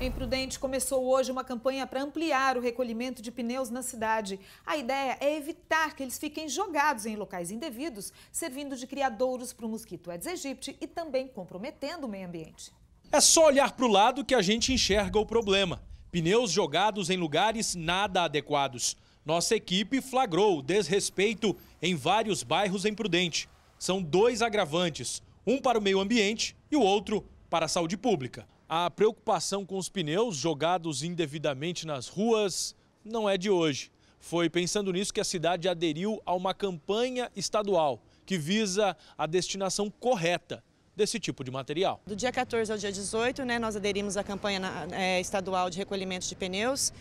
Em Prudente começou hoje uma campanha para ampliar o recolhimento de pneus na cidade. A ideia é evitar que eles fiquem jogados em locais indevidos, servindo de criadouros para o mosquito Aedes aegypti e também comprometendo o meio ambiente. É só olhar para o lado que a gente enxerga o problema. Pneus jogados em lugares nada adequados. Nossa equipe flagrou desrespeito em vários bairros em Prudente. São dois agravantes, um para o meio ambiente e o outro para a saúde pública. A preocupação com os pneus jogados indevidamente nas ruas não é de hoje. Foi pensando nisso que a cidade aderiu a uma campanha estadual que visa a destinação correta desse tipo de material. Do dia 14 ao dia 18, né, nós aderimos à campanha é, estadual de recolhimento de pneus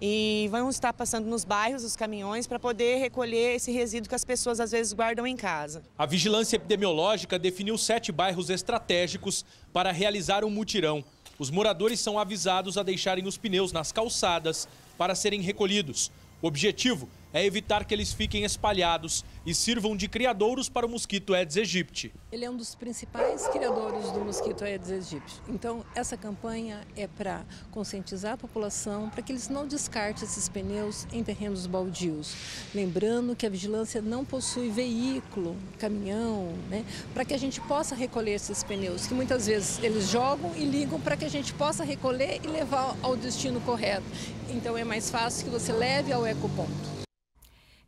e vão estar passando nos bairros os caminhões para poder recolher esse resíduo que as pessoas às vezes guardam em casa. A vigilância epidemiológica definiu sete bairros estratégicos para realizar um mutirão. Os moradores são avisados a deixarem os pneus nas calçadas para serem recolhidos. O objetivo é evitar que eles fiquem espalhados e sirvam de criadouros para o mosquito Aedes aegypti. Ele é um dos principais criadouros do mosquito Aedes aegypti. Então, essa campanha é para conscientizar a população para que eles não descartem esses pneus em terrenos baldios. Lembrando que a vigilância não possui veículo, caminhão, né, para que a gente possa recolher esses pneus, que muitas vezes eles jogam e ligam para que a gente possa recolher e levar ao destino correto. Então, é mais fácil que você leve ao ecoponto.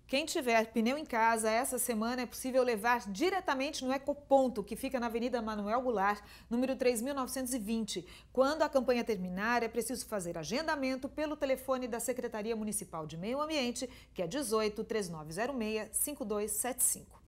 Quem tiver pneu em casa essa semana é possível levar diretamente no Ecoponto, que fica na Avenida Manuel Goulart, número 3920. Quando a campanha terminar, é preciso fazer agendamento pelo telefone da Secretaria Municipal de Meio Ambiente, que é 18 3906 5275.